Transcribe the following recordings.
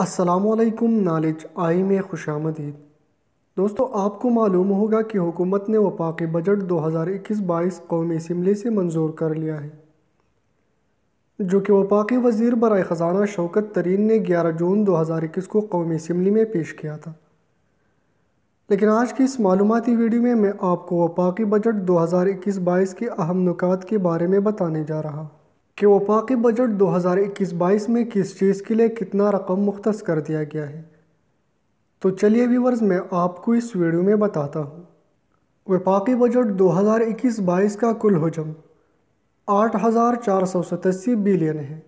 असलकुम नॉलेज आई में खुश आमदीद दोस्तों आपको मालूम होगा कि हुकूमत ने वफाक बजट 2021-22 कौमी इसम्बली से मंजूर कर लिया है जो कि वफाकी वजीर बर ख़जाना शौकत तरीन ने 11 जून 2021 को कौमी इसम्बली में पेश किया था लेकिन आज की इस मालूमती वीडियो में मैं आपको वफाकी बजट 2021-22 के अहम नुकात के बारे में बताने जा रहा हूँ कि वफाकी बजट 2021-22 में किस चीज़ के लिए कितना रकम मुख्त कर दिया गया है तो चलिए व्यूवर्स मैं आपको इस वीडियो में बताता हूँ वफाकी बजट 2021-22 का कुल हजम आठ हज़ार चार सौ सतासी बिलियन है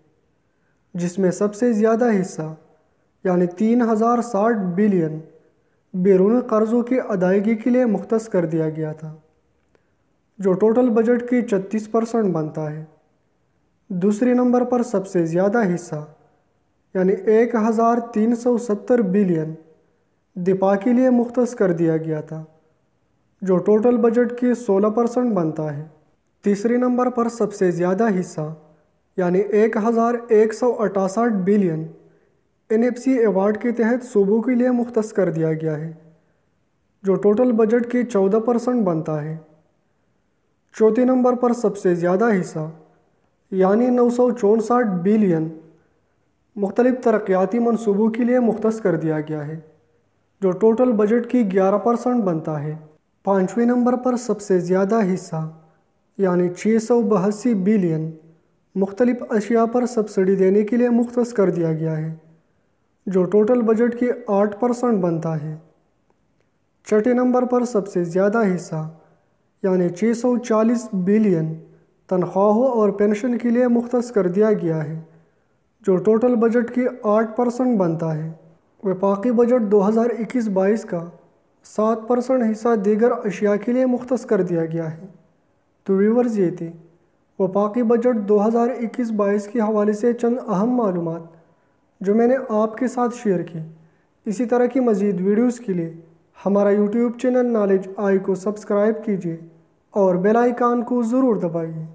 जिसमें सबसे ज़्यादा हिस्सा यानी तीन हज़ार साठ बिलियन बैरून कर्ज़ों की अदायगी के लिए मुख्त कर दिया गया था जो टोटल बजट के 36 परसेंट बनता है दूसरे नंबर पर सबसे ज़्यादा हिस्सा यानी एक हज़ार तीन सौ सत्तर बिलियन दीपा के लिए मुख्त कर दिया गया था जो टोटल बजट के सोलह परसेंट बनता है तीसरे नंबर पर सबसे ज़्यादा हिस्सा यानी एक हज़ार एक सौ अठासठ billion N F C award के तहत सूबों के लिए मुख्त कर दिया गया है जो टोटल बजट के चौदह परसेंट बनता है चौथे नंबर पर सबसे ज़्यादा हिस्सा यानी नौ सौ चौंसठ बिलियन मुख्तलिफ तरक्याती मनसूबों के लिए मुख्त कर दिया गया है जो टोटल बजट की ग्यारह परसेंट बनता है पाँचवें नंबर पर सबसे ज़्यादा हिस्सा यानी छः सौ बहासी बिलियन मुख्तलिफ अशिया पर सब्सिडी देने के लिए मुख्त कर दिया गया है जो टोटल बजट के आठ परसेंट बनता है छठे नंबर पर सबसे ज़्यादा हिस्सा यानी 640 बिलियन तनख्वाहों और पेंशन के लिए मुख्त कर दिया गया है जो टोटल बजट की आठ परसेंट बनता है वफाकी बजट 2021-22 का सात परसेंट हिस्सा दीगर अशिया के लिए मुख्त कर दिया गया है तो व्यूवर्स ये थे वफाकी बजट 2021-22 के हवाले से चंद अहम मालूम जो मैंने आपके साथ शेयर की इसी तरह की मज़ीद वीडियोज़ के लिए हमारा यूट्यूब चैनल नॉलेज आई को सब्सक्राइब कीजिए और बेल आइकान को ज़रूर दबाइए